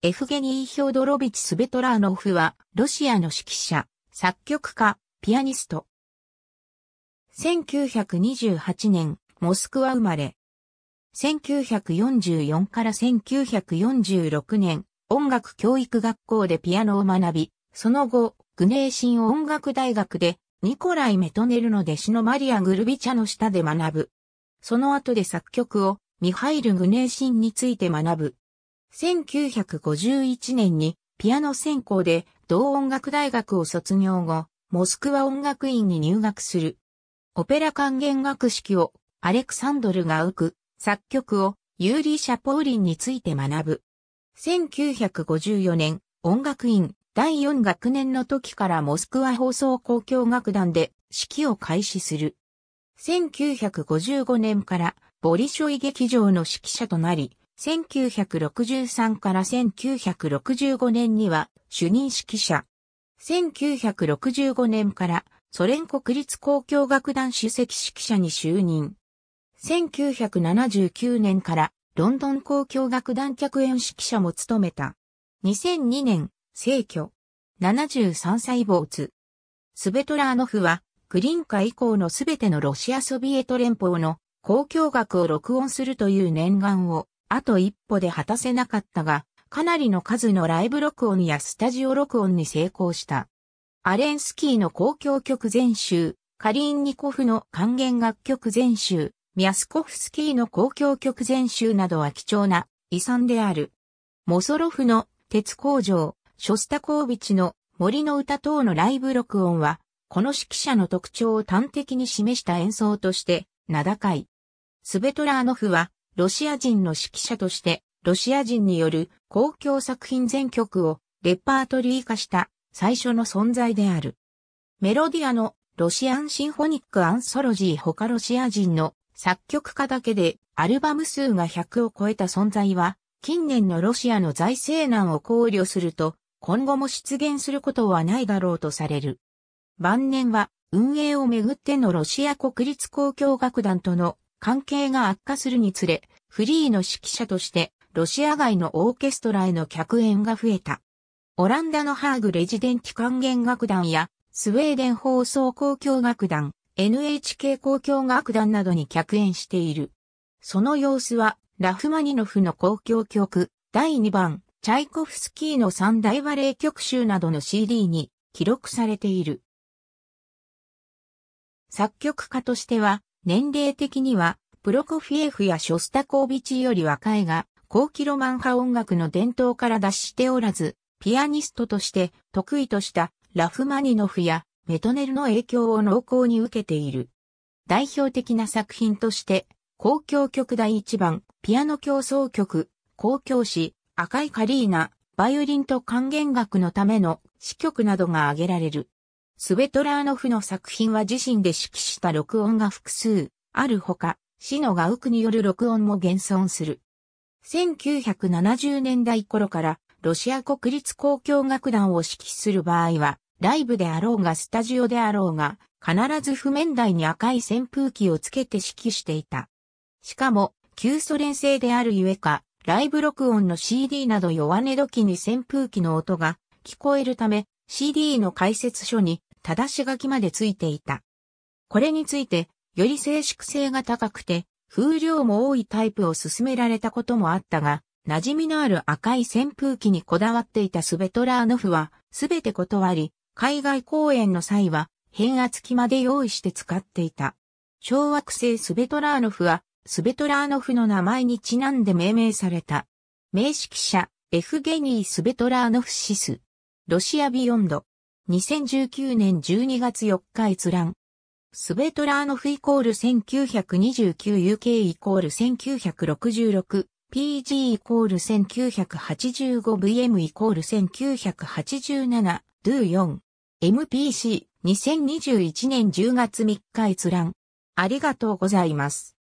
エフゲニー・ヒョードロビチ・スベトラーノフは、ロシアの指揮者、作曲家、ピアニスト。1928年、モスクワ生まれ。1944から1946年、音楽教育学校でピアノを学び、その後、グネーシン音楽大学で、ニコライ・メトネルの弟子のマリア・グルビチャの下で学ぶ。その後で作曲を、ミハイル・グネーシンについて学ぶ。1951年にピアノ専攻で同音楽大学を卒業後、モスクワ音楽院に入学する。オペラ管弦楽式をアレクサンドルが浮く、作曲をユーリー・シャポーリンについて学ぶ。1954年、音楽院第4学年の時からモスクワ放送交響楽団で式を開始する。1955年からボリショイ劇場の指揮者となり、1963から1965年には主任指揮者。1965年からソ連国立交響楽団主席指揮者に就任。1979年からロンドン交響楽団客演指揮者も務めた。2002年、逝去。73歳没。スベトラーノフは、クリンカ以降のすべてのロシアソビエト連邦の交響楽を録音するという念願をあと一歩で果たせなかったが、かなりの数のライブ録音やスタジオ録音に成功した。アレンスキーの公共曲全集、カリーンニコフの還元楽曲全集、ミャスコフスキーの公共曲全集などは貴重な遺産である。モソロフの鉄工場、ショスタコービチの森の歌等のライブ録音は、この指揮者の特徴を端的に示した演奏として名高い。スベトラーノフはロシア人の指揮者として、ロシア人による公共作品全曲をレパートリー化した最初の存在である。メロディアのロシアンシンフォニックアンソロジー他ロシア人の作曲家だけでアルバム数が100を超えた存在は近年のロシアの財政難を考慮すると今後も出現することはないだろうとされる。晩年は運営をめぐってのロシア国立交響楽団との関係が悪化するにつれ、フリーの指揮者としてロシア外のオーケストラへの客演が増えた。オランダのハーグレジデンティ管弦楽団やスウェーデン放送交響楽団、NHK 交響楽団などに客演している。その様子は、ラフマニノフの交響曲、第2番、チャイコフスキーの三大バレエ曲集などの CD に記録されている。作曲家としては、年齢的には、プロコフィエフやショスタコービチより若いが、高キロマン派音楽の伝統から脱しておらず、ピアニストとして得意としたラフマニノフやメトネルの影響を濃厚に受けている。代表的な作品として、公共曲第1番、ピアノ競争曲、公共詩、赤いカリーナ、バイオリンと管弦楽のための詩曲などが挙げられる。スベトラーノフの作品は自身で指揮した録音が複数、あるほか、死のウクによる録音も現存する。1970年代頃から、ロシア国立交響楽団を指揮する場合は、ライブであろうがスタジオであろうが、必ず譜面台に赤い扇風機をつけて指揮していた。しかも、旧ソ連製であるゆえか、ライブ録音の CD など弱音時に扇風機の音が聞こえるため、CD の解説書にただし書きまでついていた。これについて、より静粛性が高くて、風量も多いタイプを勧められたこともあったが、馴染みのある赤い扇風機にこだわっていたスベトラーノフは、すべて断り、海外公演の際は、変圧器まで用意して使っていた。小惑星スベトラーノフは、スベトラーノフの名前にちなんで命名された。名指揮者、エフゲニー・スベトラーノフシス。ロシアビヨンド。2019年12月4日閲覧。スベトラーノフイコール 1929UK イコール 1966PG イコール 1985VM イコール 1987DO4 MPC2021 年10月3日閲覧。ありがとうございます。